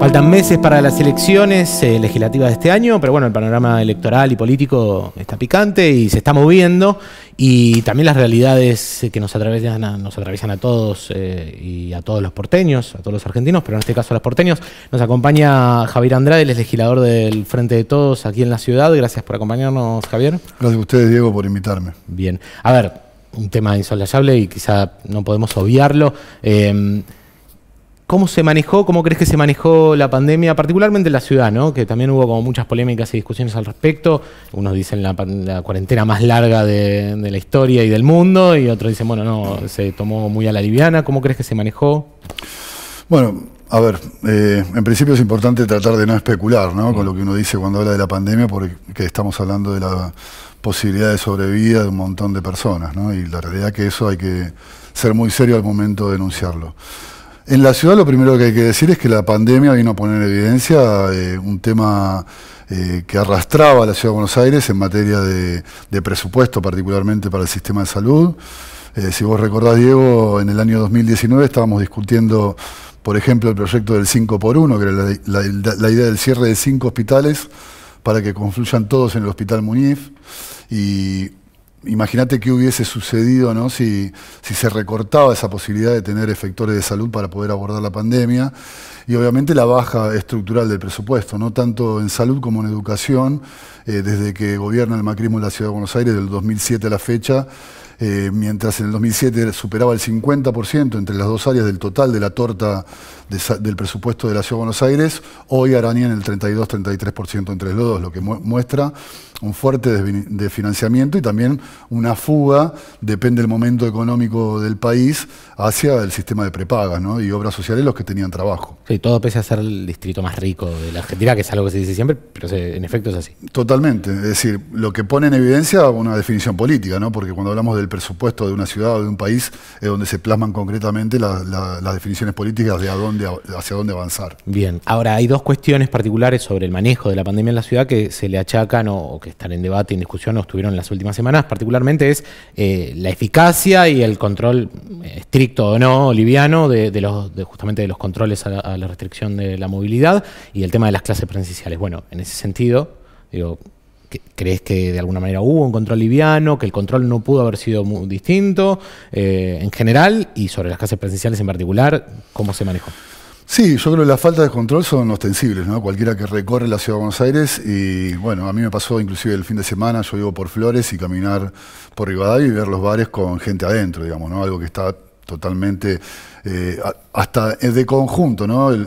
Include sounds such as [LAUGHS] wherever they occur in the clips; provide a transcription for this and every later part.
Faltan meses para las elecciones eh, legislativas de este año, pero bueno, el panorama electoral y político está picante y se está moviendo y también las realidades que nos atraviesan a, nos atraviesan a todos eh, y a todos los porteños, a todos los argentinos, pero en este caso a los porteños. Nos acompaña Javier Andrade, el legislador del Frente de Todos aquí en la ciudad. Gracias por acompañarnos, Javier. Gracias a ustedes, Diego, por invitarme. Bien. A ver, un tema insolayable y quizá no podemos obviarlo. Eh, ¿Cómo se manejó, cómo crees que se manejó la pandemia, particularmente en la ciudad, ¿no? que también hubo como muchas polémicas y discusiones al respecto? Unos dicen la, cuarentena más larga de, la historia y del mundo, y otros dicen, bueno, no, se tomó muy a la liviana. ¿Cómo crees que se manejó? Bueno, a ver, eh, en principio es importante tratar de no especular ¿no? con lo que uno dice cuando habla de la pandemia, porque estamos hablando de la posibilidad de sobrevida de un montón de personas, ¿no? y la realidad es que eso hay que ser muy serio al momento de denunciarlo. En la ciudad lo primero que hay que decir es que la pandemia vino a poner en evidencia eh, un tema eh, que arrastraba a la ciudad de Buenos Aires en materia de, presupuesto, particularmente para el sistema de salud. Eh, si vos recordás, Diego, en el año 2019 estábamos discutiendo, por ejemplo, el proyecto del 5 x 1, que era la, idea del cierre de cinco hospitales para que confluyan todos en el Hospital Muñiz. Y imagínate qué hubiese sucedido ¿no? si, si se recortaba esa posibilidad de tener efectores de salud para poder abordar la pandemia y obviamente la baja estructural del presupuesto, no tanto en salud como en educación, eh, desde que gobierna el macrismo en la Ciudad de Buenos Aires del 2007 a la fecha, eh, mientras en el 2007 superaba el 50% entre las dos áreas del total de la torta del presupuesto de la Ciudad de Buenos Aires, hoy arañan el 32-33% entre los dos, lo que muestra un fuerte desfinanciamiento y también una fuga, depende del momento económico del país, hacia el sistema de prepagas y obras sociales los que tenían trabajo todo pese a ser el distrito más rico de la Argentina, que es algo que se dice siempre, pero en efecto es así. Totalmente. Es decir, lo que pone en evidencia una definición política, ¿no? Porque cuando hablamos del presupuesto de una ciudad o de un país, es donde se plasman concretamente las definiciones políticas de a dónde, hacia dónde avanzar. Bien. Ahora, hay dos cuestiones particulares sobre el manejo de la pandemia en la ciudad que se le achacan o, que están en debate, y en discusión o estuvieron las últimas semanas. Particularmente es eh, la eficacia y el control eh, estricto o no, liviano, de, los, justamente de los controles a, a la restricción de la movilidad y el tema de las clases presenciales. Bueno, en ese sentido, digo, ¿Crees que de alguna manera hubo un control liviano, que el control no pudo haber sido muy distinto eh, en general y sobre las clases presenciales en particular? ¿Cómo se manejó? Sí, yo creo que las falta de control son ostensibles, ¿no? Cualquiera que recorre la ciudad de Buenos Aires y bueno, a mí me pasó inclusive el fin de semana, yo vivo por Flores y caminar por Rivadavia y ver los bares con gente adentro, digamos, ¿no? Algo que está totalmente... Eh, hasta eh, de conjunto, ¿no? El,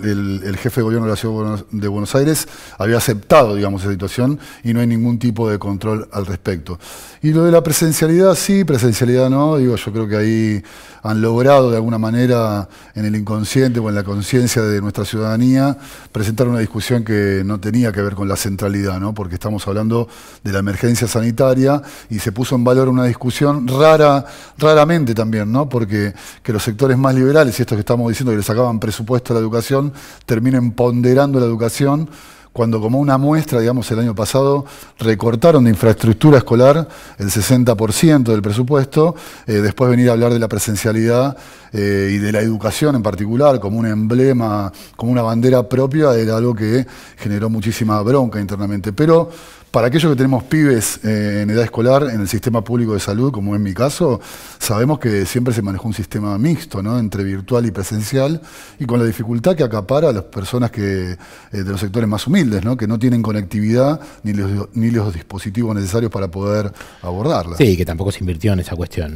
jefe de gobierno de la ciudad de Buenos Aires había aceptado, digamos, esa situación y no hay ningún tipo de control al respecto. Y lo de la presencialidad, sí, presencialidad no, digo, yo creo que ahí han logrado de alguna manera en el inconsciente o en la conciencia de nuestra ciudadanía presentar una discusión que no tenía que ver con la centralidad, ¿no? Porque estamos hablando de la emergencia sanitaria y se puso en valor una discusión rara, raramente también, ¿no? Porque que los sectores más liberales y estos que estamos diciendo que le sacaban presupuesto a la educación, terminen ponderando la educación cuando como una muestra, digamos, el año pasado recortaron de infraestructura escolar el 60% del presupuesto, eh, después venir a hablar de la presencialidad eh, y de la educación en particular como un emblema, como una bandera propia, era algo que generó muchísima bronca internamente. Pero para aquellos que tenemos pibes eh, en edad escolar en el sistema público de salud, como en mi caso, sabemos que siempre se manejó un sistema mixto, ¿no? entre virtual y presencial, y con la dificultad que acapara a las personas que, eh, de los sectores más humildes, que no tienen conectividad ni los, dispositivos necesarios para poder abordarla. Sí, que tampoco se invirtió en esa cuestión.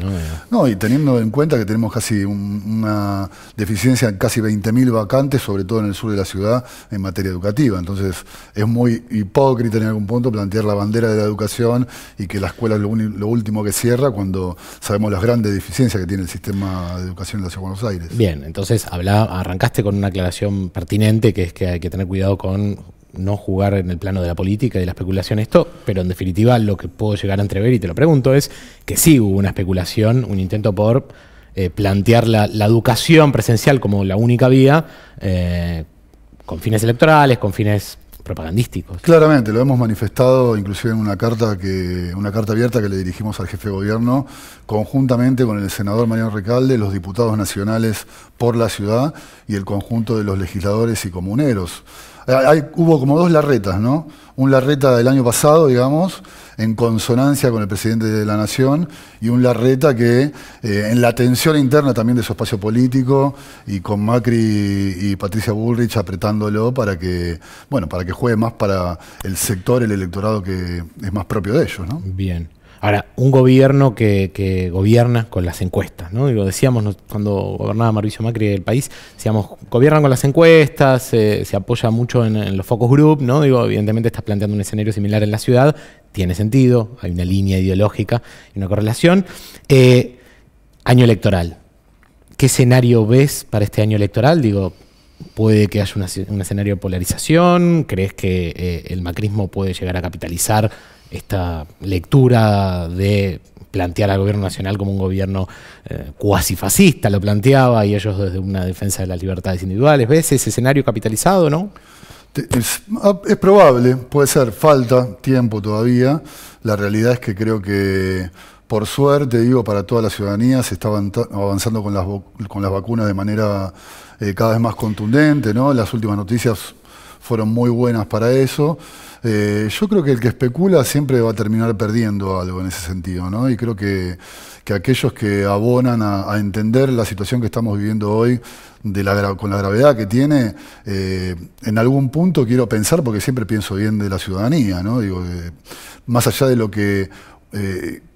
No, y teniendo en cuenta que tenemos casi una deficiencia en casi 20.000 vacantes, sobre todo en el sur de la ciudad, en materia educativa. Entonces, es muy hipócrita en algún punto plantear plantear la bandera de la educación y que la escuela es lo, último que cierra cuando sabemos las grandes deficiencias que tiene el sistema de educación en la Ciudad de Buenos Aires. Bien, entonces habla, arrancaste con una aclaración pertinente que es que hay que tener cuidado con no jugar en el plano de la política y de la especulación esto, pero en definitiva lo que puedo llegar a entrever, y te lo pregunto, es que sí hubo una especulación, un intento por eh, plantear la, educación presencial como la única vía, eh, con fines electorales, con fines propagandísticos. Claramente, lo hemos manifestado inclusive en una carta, que, una carta abierta que le dirigimos al jefe de gobierno, conjuntamente con el senador Mariano Recalde, los diputados nacionales por la ciudad y el conjunto de los legisladores y comuneros. Hay, hubo como dos larretas, ¿no? un Larreta del año pasado, digamos, en consonancia con el presidente de la Nación, y un Larreta que eh, en la tensión interna también de su espacio político, y con Macri y Patricia Bullrich apretándolo para que, bueno, para que juegue más para el sector, el electorado que es más propio de ellos. ¿no? Bien. Ahora, un gobierno que, gobierna con las encuestas, ¿no? Digo, decíamos cuando gobernaba Mauricio Macri el país, decíamos, gobiernan con las encuestas, se apoya mucho en, los focus group, ¿no? Digo, evidentemente estás planteando un escenario similar en la ciudad, tiene sentido, hay una línea ideológica y una correlación. Eh, año electoral. ¿Qué escenario ves para este año electoral? Digo, ¿Puede que haya un escenario de polarización? ¿Crees que eh, el macrismo puede llegar a capitalizar esta lectura de plantear al gobierno nacional como un gobierno eh, cuasi fascista, lo planteaba, y ellos desde una defensa de las libertades individuales. ¿Ves ese escenario capitalizado, no? Ah, es, probable, puede ser, falta tiempo todavía. La realidad es que creo que, por suerte, digo, para toda la ciudadanía se está avanzando con las, con las vacunas de manera eh, cada vez más contundente, ¿no? Las últimas noticias fueron muy buenas para eso. Eh, yo creo que el que especula siempre va a terminar perdiendo algo en ese sentido, ¿no? Y creo que, aquellos que abonan a, entender la situación que estamos viviendo hoy, con la gravedad que tiene, eh, en algún punto quiero pensar, porque siempre pienso bien de la ciudadanía, ¿no? Digo, eh, más allá de lo que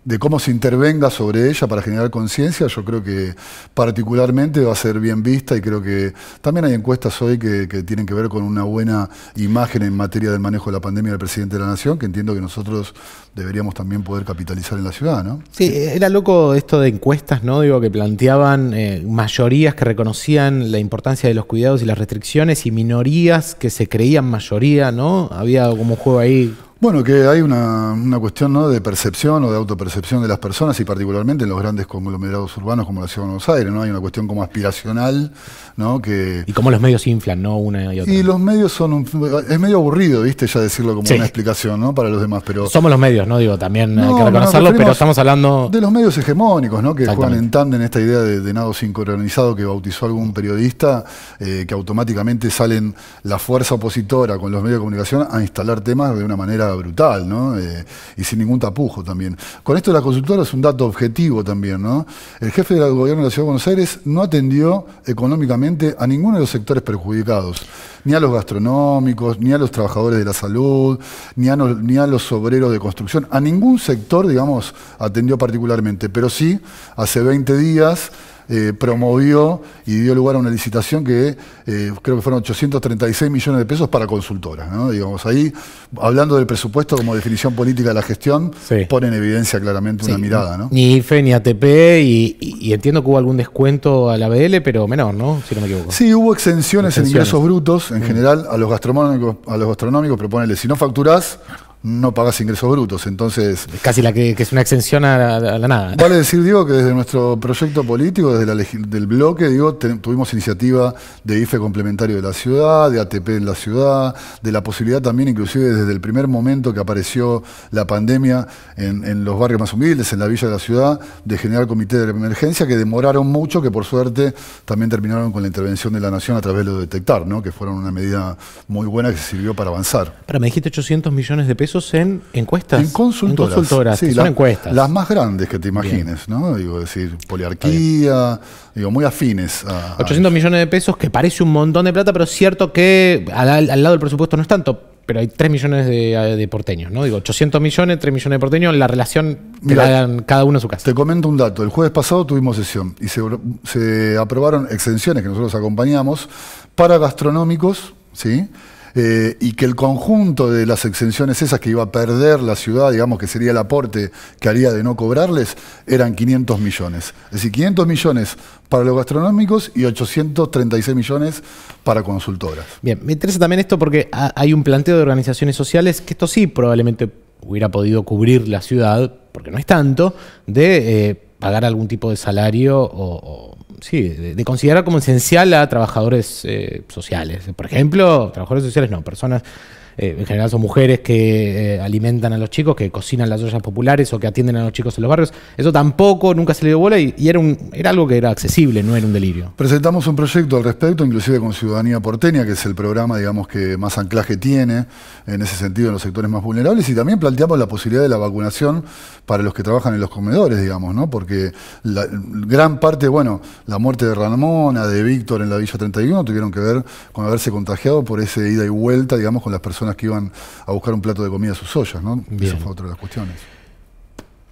de cómo se intervenga sobre ella para generar conciencia, yo creo que particularmente va a ser bien vista y creo que también hay encuestas hoy que, tienen que ver con una buena imagen en materia del manejo de la pandemia del presidente de la Nación, que entiendo que nosotros deberíamos también poder capitalizar en la ciudad, ¿no? Sí, era loco esto de encuestas, ¿no? Digo, que planteaban eh, mayorías que reconocían la importancia de los cuidados y las restricciones y minorías que se creían mayoría, ¿no? Había como juego ahí. Bueno, que hay una, cuestión ¿no? de percepción o de autopercepción percepción de las personas y particularmente en los grandes conglomerados urbanos como la Ciudad de Buenos Aires, ¿no? Hay una cuestión como aspiracional, ¿no? Que, y cómo los medios inflan, ¿no? Una y otra. Y los medios son... es medio aburrido, ¿viste? Ya decirlo como una explicación, ¿no? Para los demás, pero... Somos los medios, ¿no? Digo, también hay que reconocerlo, pero estamos hablando... De los medios hegemónicos, ¿no? Que juegan en tándem esta idea de, de, nado sincronizado que bautizó algún periodista, eh, que automáticamente salen la fuerza opositora con los medios de comunicación a instalar temas de una manera brutal, ¿no? Eh, y sin ningún tapujo también esto de la consultora es un dato objetivo también, ¿no? El jefe del gobierno de la Ciudad de Buenos Aires no atendió económicamente a ninguno de los sectores perjudicados, ni a los gastronómicos, ni a los trabajadores de la salud, ni a, ni a los obreros de construcción, a ningún sector, digamos, atendió particularmente, pero sí, hace 20 días eh, promovió y dio lugar a una licitación que eh, creo que fueron 836 millones de pesos para consultoras. Digamos, ahí, hablando del presupuesto como definición política de la gestión, pone en evidencia claramente una mirada. ¿no? Ni IFE ni ATP, y, entiendo que hubo algún descuento a la BL, pero menor, ¿no? Si no me equivoco. Sí, hubo exenciones, en ingresos brutos, en mm. general, a los gastronómicos, a los gastronómicos si no facturás, no pagas ingresos brutos. Entonces. Casi la que, es una exención a, la nada. Vale decir, digo, que desde nuestro proyecto político, desde la, del bloque, digo, tuvimos iniciativa de IFE complementario de la ciudad, de ATP en la ciudad, de la posibilidad también, inclusive desde el primer momento que apareció la pandemia en, los barrios más humildes, en la villa de la ciudad, de generar comité de emergencia, que demoraron mucho, que por suerte también terminaron con la intervención de la nación a través de lo detectar, ¿no? que fueron una medida muy buena que sirvió para avanzar. Para, me dijiste 800 millones de pesos en encuestas. En consultoras. consultoras son encuestas. Las más grandes que te imagines, ¿no? Digo, decir, poliarquía, digo, muy afines. A, 800 millones de pesos, que parece un montón de plata, pero es cierto que al, lado del presupuesto no es tanto, pero hay 3 millones de, porteños, ¿no? Digo, 800 millones, 3 millones de porteños, la relación cada uno a su casa. Te comento un dato. El jueves pasado tuvimos sesión y se, se aprobaron exenciones que nosotros acompañamos para gastronómicos, ¿sí? Eh, y que el conjunto de las exenciones esas que iba a perder la ciudad, digamos que sería el aporte que haría de no cobrarles, eran 500 millones. Es decir, 500 millones para los gastronómicos y 836 millones para consultoras. Bien, me interesa también esto porque hay un planteo de organizaciones sociales que esto sí probablemente hubiera podido cubrir la ciudad, porque no es tanto, de... Eh, pagar algún tipo de salario o, sí, de, considerar como esencial a trabajadores eh, sociales. Por ejemplo, trabajadores sociales no, personas eh, en general son mujeres que eh, alimentan a los chicos, que cocinan las ollas populares o que atienden a los chicos en los barrios. Eso tampoco nunca se le dio bola y, era, algo que era accesible, no era un delirio. Presentamos un proyecto al respecto, inclusive con Ciudadanía Porteña, que es el programa, digamos, que más anclaje tiene en ese sentido en los sectores más vulnerables y también planteamos la posibilidad de la vacunación para los que trabajan en los comedores, digamos, ¿no? Porque gran parte, bueno, la muerte de Ramona, de Víctor en la Villa 31 tuvieron que ver con haberse contagiado por ese ida y vuelta, digamos, con las personas que iban a buscar un plato de comida a sus ollas, ¿no? fue otra de las cuestiones.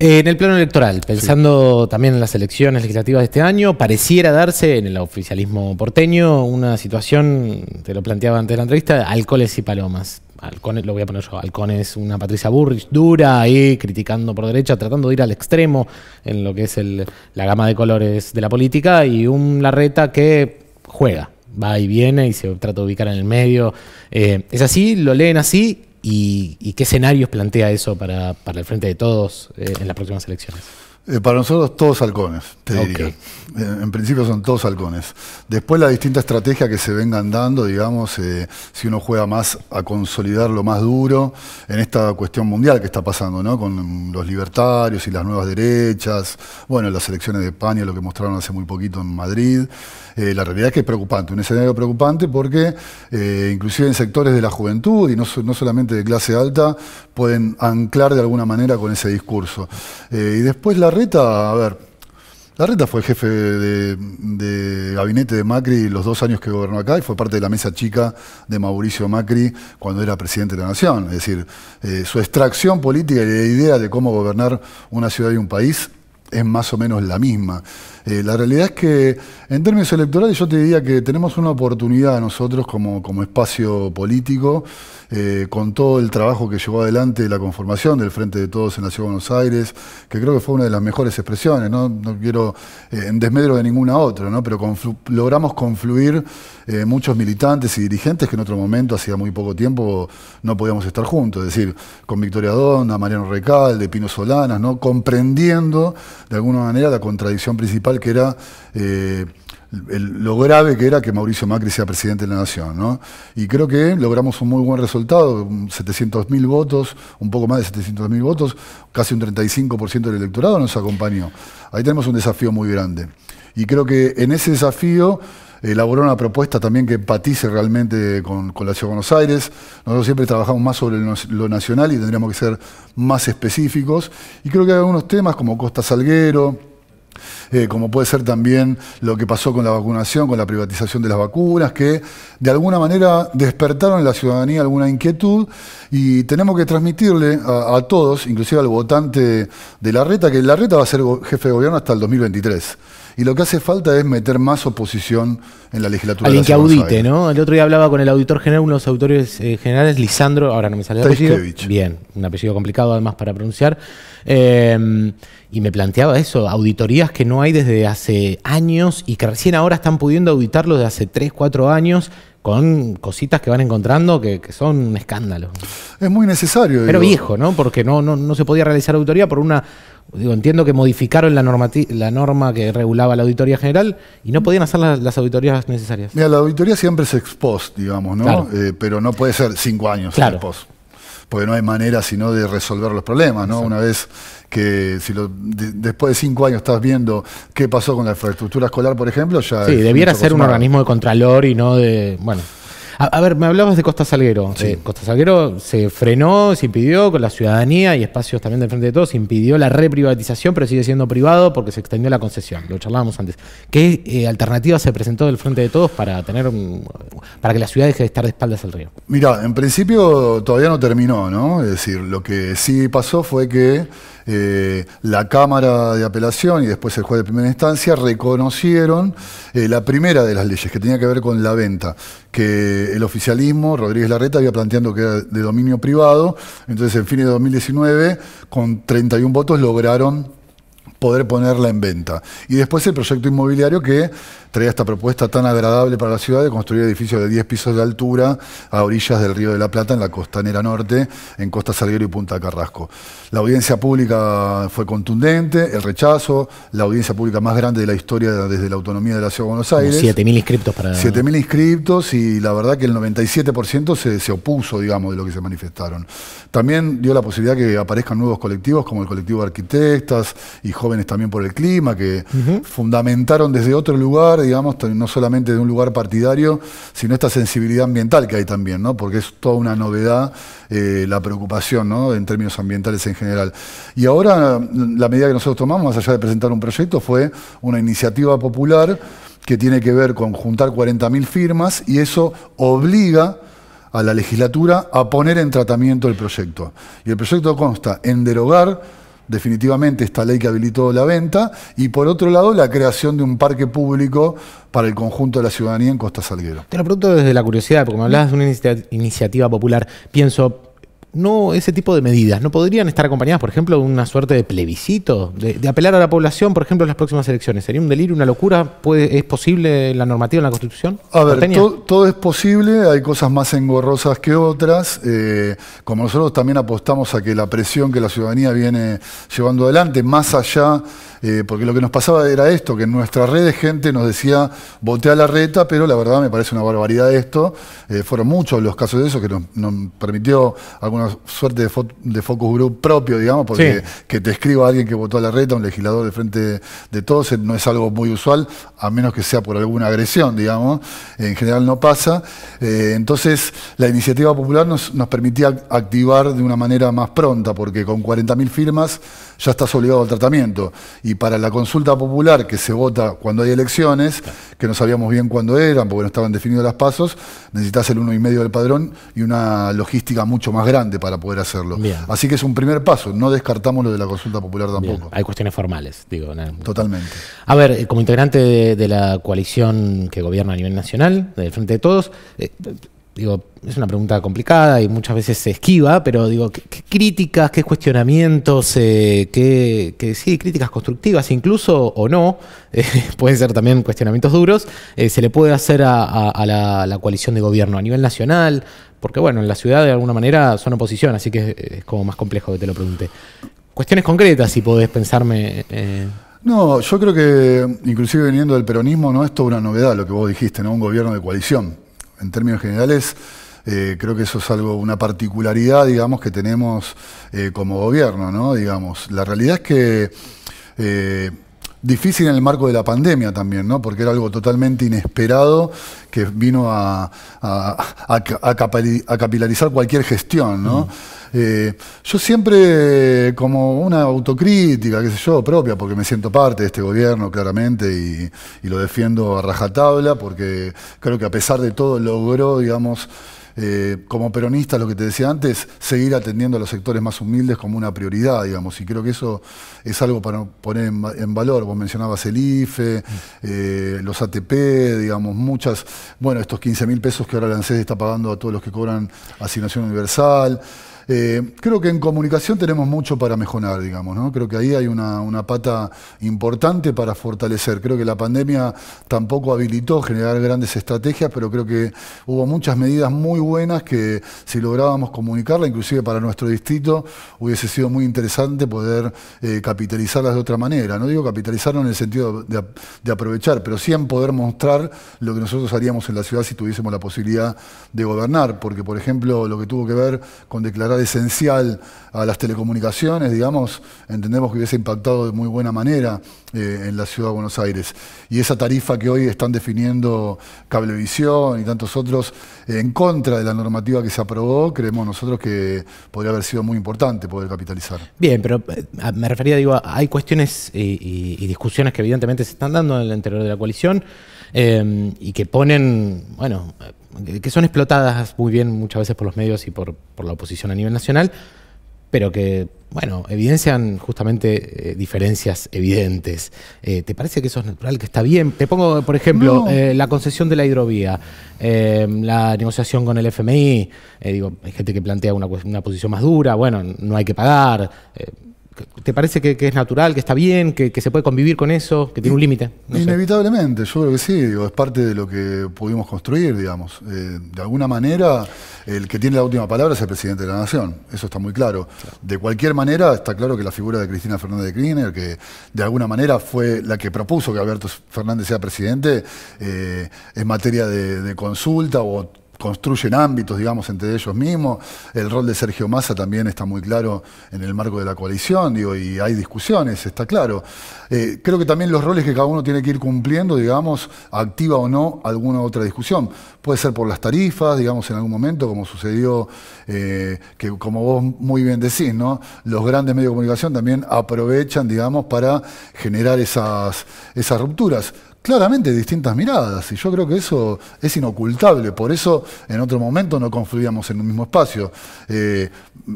Eh, en el plano electoral, pensando también en las elecciones legislativas de este año, pareciera darse en el oficialismo porteño una situación, te lo planteaba antes de la entrevista, halcones y palomas. Halcones, lo voy a poner yo, halcones, una Patricia Burris dura ahí, criticando por derecha, tratando de ir al extremo en lo que es la gama de colores de la política, y un Larreta que juega, va y viene y se trata de ubicar en el medio. Eh, ¿Es así? ¿Lo leen así? ¿Y, qué escenarios plantea eso para, para el frente de todos eh, en las próximas elecciones? Eh, para nosotros todos halcones, te diría. En, principio son todos halcones. Después la distinta estrategia que se vengan dando, digamos, eh, si uno juega más a consolidar lo más duro en esta cuestión mundial que está pasando, ¿no? Con los libertarios y las nuevas derechas, bueno, las elecciones de España, lo que mostraron hace muy poquito en Madrid. Eh, la realidad es que es preocupante, un escenario preocupante porque inclusive en sectores de la juventud y no, no, solamente de clase alta pueden anclar de alguna manera con ese discurso. y después la la a ver, fue jefe de, gabinete de Macri los dos años que gobernó acá y fue parte de la mesa chica de Mauricio Macri cuando era presidente de la Nación. Es decir, eh, su extracción política y la idea de cómo gobernar una ciudad y un país es más o menos la misma. Eh, la realidad es que en términos electorales yo te diría que tenemos una oportunidad nosotros como, como espacio político, eh, con todo el trabajo que llevó adelante la conformación del Frente de Todos en la Ciudad de Buenos Aires, que creo que fue una de las mejores expresiones, no, no quiero eh, en desmedro de ninguna otra, ¿no? pero logramos confluir muchos militantes y dirigentes que en otro momento, hacía muy poco tiempo, no podíamos estar juntos, es decir, con Victoria Donda, Mariano Recalde, Pino Solanas, ¿no? comprendiendo de alguna manera la contradicción principal que era eh, lo grave que era que Mauricio Macri sea presidente de la Nación. Y creo que logramos un muy buen resultado, 700.000 votos, un poco más de 700.000 votos, casi un 35% del electorado nos acompañó. Ahí tenemos un desafío muy grande. Y creo que en ese desafío eh, elaboró una propuesta también que empatice realmente con, la Ciudad de Buenos Aires. Nosotros siempre trabajamos más sobre lo, nacional y tendríamos que ser más específicos. Y creo que hay algunos temas como Costa Salguero, eh, como puede ser también lo que pasó con la vacunación, con la privatización de las vacunas, que de alguna manera despertaron en la ciudadanía alguna inquietud y tenemos que transmitirle a, todos, inclusive al votante de la reta, que la reta va a ser jefe de gobierno hasta el 2023. Y lo que hace falta es meter más oposición en la legislatura. Alguien que audite, ¿no? El otro día hablaba con el auditor general, uno de los auditores eh, generales, Lisandro, ahora no me sale el apellido. Bien, un apellido complicado además para pronunciar. Eh, y me planteaba eso, auditorías que no hay desde hace años y que recién ahora están pudiendo auditarlo desde hace 3, 4 años con cositas que van encontrando que, son un escándalo. Es muy necesario. Pero viejo, ¿no? Porque no, no, se podía realizar auditoría por una Digo, entiendo que modificaron la, la norma que regulaba la auditoría general y no podían hacer las, auditorías necesarias. Mira, la auditoría siempre es ex post, digamos, ¿no? Eh, pero no puede ser cinco años ex post porque no hay manera sino de resolver los problemas, ¿no? Una vez que si después de cinco años estás viendo qué pasó con la infraestructura escolar, por ejemplo, ya... Sí, debiera ser un organismo de contralor y no de... Bueno, a, ver, me hablabas de Costa Salguero. Eh, Costa Salguero se frenó, se impidió con la ciudadanía y espacios también del Frente de Todos, impidió la reprivatización, pero sigue siendo privado porque se extendió la concesión. Lo charlábamos antes. ¿Qué eh, alternativa se presentó del Frente de Todos para tener para que la ciudad deje de estar de espaldas al río? Mira, en principio todavía no terminó, ¿no? Es decir, lo que sí pasó fue que eh, la Cámara de Apelación y después el juez de primera instancia reconocieron eh, la primera de las leyes que tenía que ver con la venta, que el oficialismo, Rodríguez Larreta, había planteando que era de dominio privado. Entonces, en fines de 2019, con 31 votos lograron poder ponerla en venta. Y después el proyecto inmobiliario que traía esta propuesta tan agradable para la ciudad de construir edificios de 10 pisos de altura a orillas del Río de la Plata, en la costanera norte, en Costa Salguero y Punta Carrasco. La audiencia pública fue contundente, el rechazo, la audiencia pública más grande de la historia desde la autonomía de la Ciudad de Buenos Aires. 7.000 inscriptos para... 7.000 inscriptos y la verdad que el 97% se, se opuso, digamos, de lo que se manifestaron. También dio la posibilidad que aparezcan nuevos colectivos como el colectivo de arquitectas y jóvenes también por el clima, que fundamentaron desde otro lugar, digamos, no solamente de un lugar partidario, sino esta sensibilidad ambiental que hay también, ¿no? Porque es toda una novedad eh, la preocupación, ¿no? En términos ambientales en general. Y ahora la medida que nosotros tomamos, más allá de presentar un proyecto, fue una iniciativa popular que tiene que ver con juntar 40.000 firmas y eso obliga a la legislatura a poner en tratamiento el proyecto. Y el proyecto consta en derogar definitivamente esta ley que habilitó la venta, y por otro lado la creación de un parque público para el conjunto de la ciudadanía en Costa Salguero. Te lo pregunto desde la curiosidad, porque me hablabas de una iniciativa popular. Pienso, no ese tipo de medidas no podrían estar acompañadas, por ejemplo, de una suerte de plebiscito, de, apelar a la población, por ejemplo, en las próximas elecciones. ¿Sería un delirio, una locura? ¿Es posible la normativa en la Constitución? A ver, todo es posible, hay cosas más engorrosas que otras. Eh, como nosotros también apostamos a que la presión que la ciudadanía viene llevando adelante, más allá, eh, porque lo que nos pasaba era esto, que en nuestra red de gente nos decía, voté a la reta, pero la verdad me parece una barbaridad esto. Eh, fueron muchos los casos de eso que nos, permitió algunos una suerte de, focus group propio, digamos, porque que te escriba alguien que votó a la reta, un legislador de frente de todos, eh, no es algo muy usual, a menos que sea por alguna agresión, digamos. En general no pasa. Eh, entonces, la iniciativa popular nos, nos permitía activar de una manera más pronta, porque con 40.000 firmas ya estás obligado al tratamiento. Y para la consulta popular que se vota cuando hay elecciones, que no sabíamos bien cuándo eran, porque no estaban definidos los pasos, necesitas el uno y medio del padrón y una logística mucho más grande para poder hacerlo. Así que es un primer paso, no descartamos lo de la consulta popular tampoco. Hay cuestiones formales, digo. Totalmente. A ver, eh, como integrante de, la coalición que gobierna a nivel nacional, del Frente de Todos, eh, digo, es una pregunta complicada y muchas veces se esquiva, pero digo, ¿qué, críticas, qué cuestionamientos, eh, qué, sí, críticas constructivas incluso o no, [LAUGHS] eh, pueden ser también cuestionamientos duros, eh, se le puede hacer a, la, coalición de gobierno a nivel nacional? Porque bueno, en la ciudad de alguna manera son oposición, así que es, como más complejo que te lo pregunte. Cuestiones concretas, si podés pensarme... No, yo creo que inclusive viniendo del peronismo no es toda una novedad lo que vos dijiste, ¿no? Un gobierno de coalición en términos generales, eh, creo que eso es algo, una particularidad, digamos, que tenemos eh, como gobierno, ¿no? Digamos, la realidad es que eh, difícil en el marco de la pandemia también, ¿no? Porque era algo totalmente inesperado que vino a, capilarizar cualquier gestión, ¿no? Mm. Eh, yo siempre, como una autocrítica, qué sé yo, propia, porque me siento parte de este gobierno, claramente, y, lo defiendo a rajatabla, porque creo que a pesar de todo logró, digamos, eh, como peronista, lo que te decía antes, seguir atendiendo a los sectores más humildes como una prioridad, digamos, y creo que eso es algo para poner en, valor. Vos mencionabas el IFE, eh, los ATP, digamos, muchas, bueno, estos 15 mil pesos que ahora el ANSES está pagando a todos los que cobran asignación universal. Eh, creo que en comunicación tenemos mucho para mejorar, digamos, Creo que ahí hay una, pata importante para fortalecer. Creo que la pandemia tampoco habilitó generar grandes estrategias, pero creo que hubo muchas medidas muy buenas que si lográbamos comunicarla, inclusive para nuestro distrito, hubiese sido muy interesante poder eh, capitalizarlas de otra manera. No digo capitalizarlo en el sentido de aprovechar, pero sí en poder mostrar lo que nosotros haríamos en la ciudad si tuviésemos la posibilidad de gobernar, porque por ejemplo lo que tuvo que ver con declarar esencial a las telecomunicaciones, digamos, entendemos que hubiese impactado de muy buena manera eh, en la ciudad de Buenos Aires. Y esa tarifa que hoy están definiendo Cablevisión y tantos otros eh, en contra de la normativa que se aprobó, creemos nosotros que podría haber sido muy importante poder capitalizar. Bien, pero eh, me refería, digo, hay cuestiones y, discusiones que evidentemente se están dando en el interior de la coalición y que ponen, bueno, eh, que son explotadas muy bien muchas veces por los medios y por, la oposición a nivel nacional, pero que, bueno, evidencian justamente eh, diferencias evidentes. Eh, ¿Te parece que eso es natural, que está bien? Te pongo, por ejemplo, la concesión de la hidrovía, la negociación con el FMI, digo, hay gente que plantea una, una, posición más dura, bueno, no hay que pagar. ¿Te parece que, es natural, que está bien, que, se puede convivir con eso, que tiene un límite? inevitablemente, yo creo que sí, es parte de lo que pudimos construir, digamos. Eh, de alguna manera, el que tiene la última palabra es el presidente de la Nación, eso está muy claro. De cualquier manera, está claro que la figura de Cristina Fernández de Kirchner, que de alguna manera fue la que propuso que Alberto Fernández sea presidente, en eh, materia de consulta o construyen ámbitos, digamos, entre ellos mismos. El rol de Sergio Massa también está muy claro en el marco de la coalición, digo, y hay discusiones, está claro. Eh, creo que también los roles que cada uno tiene que ir cumpliendo, digamos, activa o no alguna otra discusión. Puede ser por las tarifas, digamos, en algún momento, como sucedió, eh, que como vos muy bien decís, ¿no? Los grandes medios de comunicación también aprovechan, digamos, para generar esas, esas rupturas claramente distintas miradas y yo creo que eso es inocultable, por eso en otro momento no confluíamos en un mismo espacio. Eh,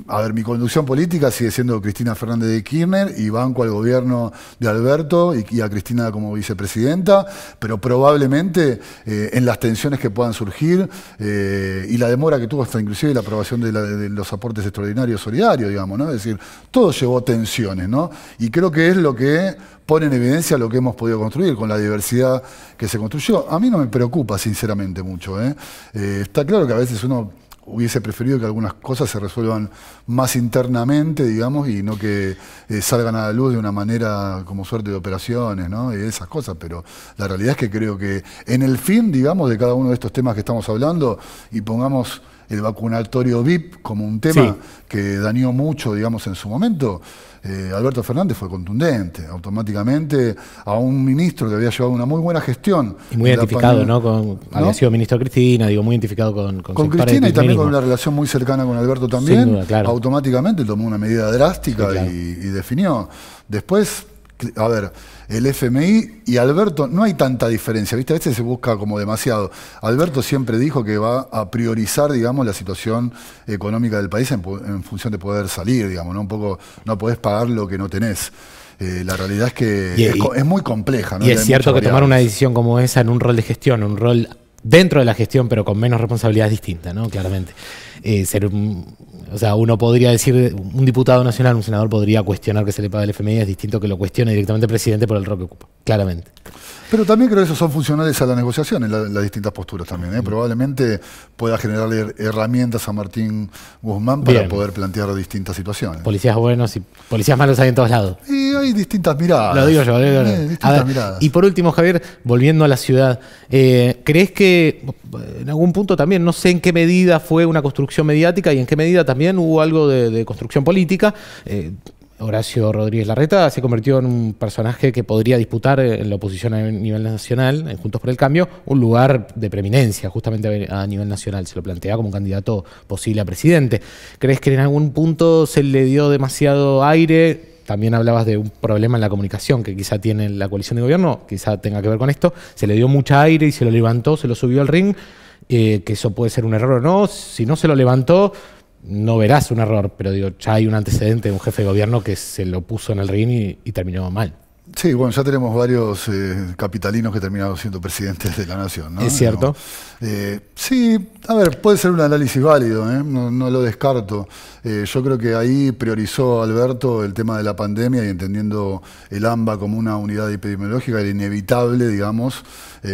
a ver, mi conducción política sigue siendo Cristina Fernández de Kirchner y banco al gobierno de Alberto y, a Cristina como vicepresidenta, pero probablemente eh, en las tensiones que puedan surgir eh, y la demora que tuvo hasta inclusive la aprobación de, de, los aportes extraordinarios solidarios, digamos, ¿no? Es decir, todo llevó tensiones, ¿no? Y creo que es lo que pone en evidencia lo que hemos podido construir con la diversidad que se construyó. A mí no me preocupa, sinceramente, mucho. ¿eh? Eh, está claro que a veces uno hubiese preferido que algunas cosas se resuelvan más internamente, digamos, y no que eh, salgan a la luz de una manera como suerte de operaciones, ¿no? Y esas cosas, pero la realidad es que creo que en el fin, digamos, de cada uno de estos temas que estamos hablando y pongamos el vacunatorio VIP como un tema que dañó mucho, digamos, en su momento, eh, Alberto Fernández fue contundente automáticamente a un ministro que había llevado una muy buena gestión. Y muy identificado, ¿no? Con, Había sido ministro Cristina, digo, muy identificado con... Con, con Cristina y también con una relación muy cercana con Alberto también. Automáticamente tomó una medida drástica y, y definió. Después a ver, el FMI y Alberto, no hay tanta diferencia, ¿viste? A veces se busca como demasiado. Alberto siempre dijo que va a priorizar, digamos, la situación económica del país en, función de poder salir, digamos, ¿no? Un poco, no podés pagar lo que no tenés. Eh, la realidad es que es, muy compleja. Y es cierto que tomar una decisión como esa en un rol de gestión, un rol dentro de la gestión, pero con menos responsabilidad distinta, ¿no? Claramente. Eh, ser un, o sea, uno podría decir, un diputado nacional, un senador podría cuestionar que se le paga el FMI, es distinto que lo cuestione directamente el presidente por el rol que ocupa, claramente. Pero también creo que esos son funcionales a la negociación en las distintas posturas también. ¿eh? Mm. Probablemente pueda generarle herramientas a Martín Guzmán para poder plantear distintas situaciones. Policías buenos y policías malos hay en todos lados. Y hay distintas miradas. Lo digo yo. Eh, y por último, Javier, volviendo a la ciudad, eh, ¿crees que en algún punto también, no sé en qué medida fue una construcción mediática y en qué medida también hubo algo de, construcción política. Eh, Horacio Rodríguez Larreta se convirtió en un personaje que podría disputar eh, en la oposición a nivel nacional, en Juntos por el Cambio, un lugar de preeminencia justamente a nivel nacional. Se lo plantea como un candidato posible a presidente. ¿Crees que en algún punto se le dio demasiado aire? También hablabas de un problema en la comunicación que quizá tiene la coalición de gobierno, quizá tenga que ver con esto. Se le dio mucho aire y se lo levantó, se lo subió al ring. Eh, que eso puede ser un error o no. Si no se lo levantó, no verás un error, pero digo, ya hay un antecedente de un jefe de gobierno que se lo puso en el ring y, terminó mal. Sí, bueno, ya tenemos varios eh, capitalinos que terminaron siendo presidentes de la nación, Es cierto. Eh, sí, a ver, puede ser un análisis válido, ¿eh? no, no, lo descarto. yo creo que ahí priorizó Alberto el tema de la pandemia y entendiendo el AMBA como una unidad epidemiológica, era inevitable, digamos,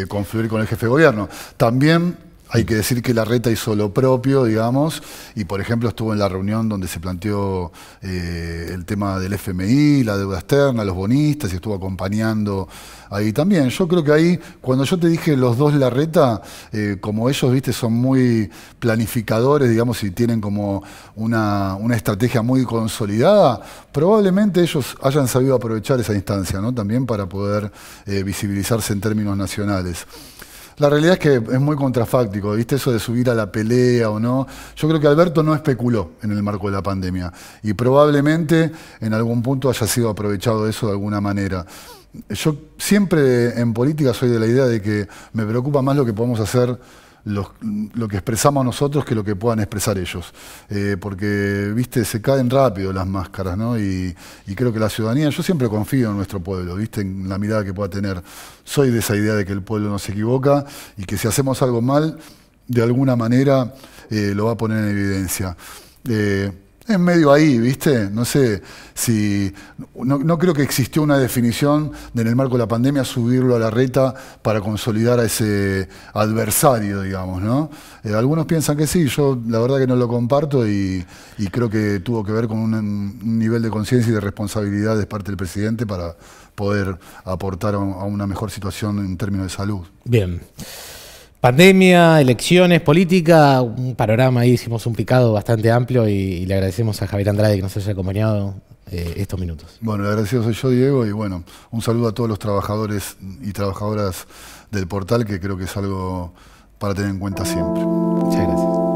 confluir con el jefe de gobierno. También hay que decir que la reta hizo lo propio, digamos, y por ejemplo estuvo en la reunión donde se planteó eh, el tema del FMI, la deuda externa, los bonistas, y estuvo acompañando ahí también. Yo creo que ahí, cuando yo te dije los dos la reta, eh, como ellos, viste, son muy planificadores, digamos, y tienen como una, estrategia muy consolidada, probablemente ellos hayan sabido aprovechar esa instancia, ¿no? También para poder eh, visibilizarse en términos nacionales. La realidad es que es muy contrafáctico, ¿viste? Eso de subir a la pelea o no. Yo creo que Alberto no especuló en el marco de la pandemia y probablemente en algún punto haya sido aprovechado eso de alguna manera. Yo siempre en política soy de la idea de que me preocupa más lo que podemos hacer lo que expresamos nosotros que lo que puedan expresar ellos. Eh, porque, viste, se caen rápido las máscaras, ¿no? Y, creo que la ciudadanía, yo siempre confío en nuestro pueblo, viste, en la mirada que pueda tener. Soy de esa idea de que el pueblo no se equivoca y que si hacemos algo mal, de alguna manera eh, lo va a poner en evidencia. Eh, en medio ahí, ¿viste? No sé si. No, creo que existió una definición de en el marco de la pandemia subirlo a la reta para consolidar a ese adversario, digamos, ¿no? Eh, algunos piensan que sí, yo la verdad que no lo comparto y, creo que tuvo que ver con un, nivel de conciencia y de responsabilidad de parte del presidente para poder aportar a una mejor situación en términos de salud. Bien. Pandemia, elecciones, política, un panorama ahí, hicimos un picado bastante amplio y, le agradecemos a Javier Andrade que nos haya acompañado eh, estos minutos. Bueno, agradecido soy yo, Diego, y bueno, un saludo a todos los trabajadores y trabajadoras del portal, que creo que es algo para tener en cuenta siempre. Muchas gracias.